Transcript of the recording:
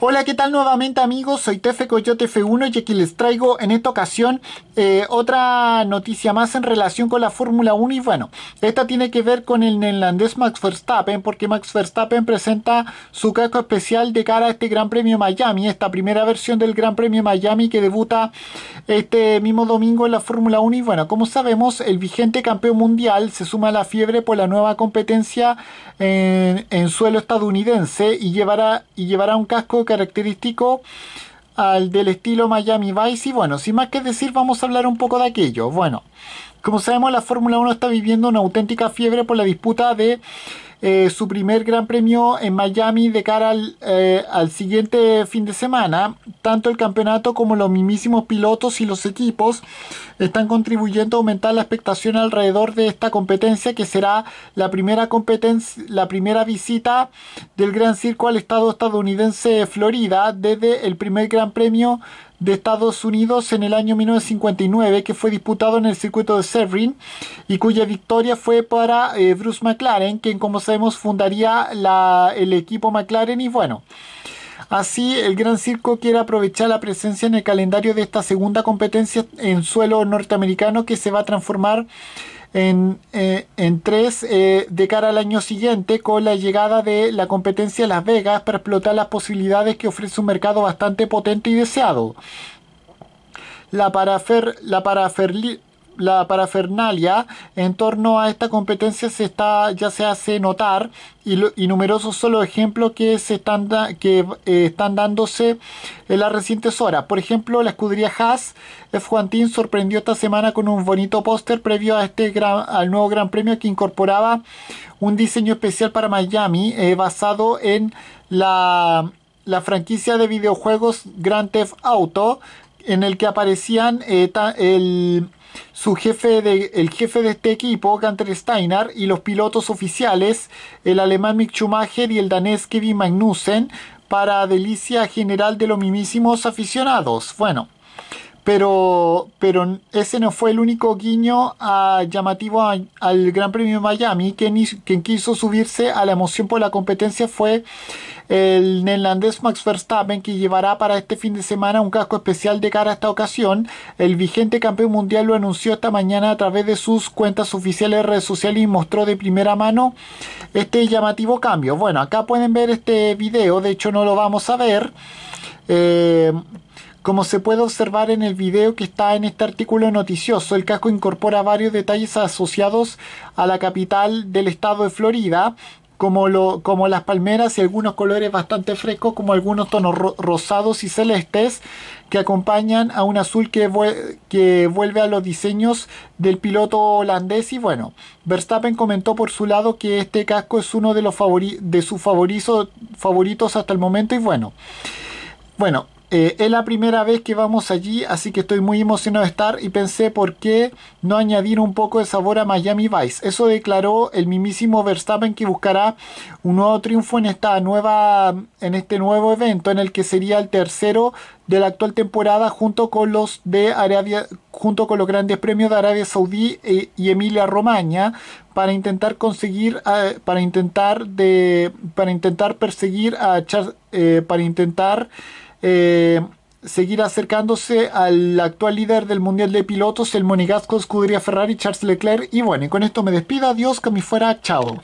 Hola, ¿qué tal nuevamente amigos? Soy Tefe Coyote F1 y aquí les traigo en esta ocasión eh, otra noticia más en relación con la Fórmula 1 y bueno, esta tiene que ver con el neerlandés Max Verstappen porque Max Verstappen presenta su casco especial de cara a este Gran Premio Miami, esta primera versión del Gran Premio Miami que debuta este mismo domingo en la Fórmula 1 y bueno, como sabemos, el vigente campeón mundial se suma a la fiebre por la nueva competencia en, en suelo estadounidense y llevará, y llevará un casco característico al del estilo Miami Vice y bueno, sin más que decir vamos a hablar un poco de aquello. Bueno, como sabemos la Fórmula 1 está viviendo una auténtica fiebre por la disputa de eh, su primer gran premio en Miami de cara eh, al, siguiente fin de semana. Tanto el campeonato como los mismísimos pilotos y los equipos están contribuyendo a aumentar la expectación alrededor de esta competencia que será la primera, competencia, la primera visita del Gran Circo al estado estadounidense de Florida desde el primer gran premio de Estados Unidos en el año 1959 que fue disputado en el circuito de Severin y cuya victoria fue para eh, Bruce McLaren, quien como sabemos fundaría el equipo McLaren y bueno. Así, el Gran Circo quiere aprovechar la presencia en el calendario de esta segunda competencia en suelo norteamericano que se va a transformar eh, en, tres eh, de cara al año siguiente con la llegada de la competencia a Las Vegas para explotar las posibilidades que ofrece un mercado bastante potente y deseado. La, parafer, la la parafernalia en torno a esta competencia se está, ya se hace notar y, numerosos son los ejemplos que, se están, que eh, están dándose en las recientes horas. Por ejemplo, la escudería Haas F. Juantín sorprendió esta semana con un bonito póster previo a este al nuevo Gran Premio que incorporaba un diseño especial para Miami eh, basado en la la franquicia de videojuegos Grand Theft Auto en el que aparecían eh, el, su jefe de, el jefe de este equipo, Gunther Steiner, y los pilotos oficiales, el alemán Mick Schumacher y el danés Kevin Magnussen, para delicia general de los mismísimos aficionados. Bueno, pero, ese no fue el único guiño ah, llamativo al Gran Premio de Miami. Quien, quiso subirse a la emoción por la competencia fue el neerlandés Max Verstappen, que llevará para este fin de semana un casco especial de cara a esta ocasión. El vigente campeón mundial lo anunció esta mañana a través de sus cuentas oficiales de redes sociales y mostró de primera mano este llamativo cambio. Bueno, acá pueden ver este video, de hecho no lo vamos a ver. Eh, como se puede observar en el video que está en este artículo noticioso, el casco incorpora varios detalles asociados a la capital del estado de Florida, como, lo, como las palmeras y algunos colores bastante frescos, como algunos tonos rosados y celestes, que acompañan a un azul que, vuelve a los diseños del piloto holandés. Y bueno, Verstappen comentó por su lado que este casco es uno de, los de sus favoritos hasta el momento. Y bueno, bueno, eh, es la primera vez que vamos allí, así que estoy muy emocionado de estar y pensé por qué no añadir un poco de sabor a Miami Vice. Eso declaró el mismísimo Verstappen que buscará un nuevo triunfo en esta nueva en este nuevo evento en el que sería el tercero de la actual temporada junto con los de Arabia junto con los grandes premios de Arabia Saudí eh, y Emilia Romagna para intentar conseguir eh, para intentar de para intentar perseguir a Charles para intentar eh, seguir acercándose al actual líder del Mundial de Pilotos, el monigasco Scuderia Ferrari, Charles Leclerc. Y bueno, y con esto me despido. Adiós, que me fuera. Chao.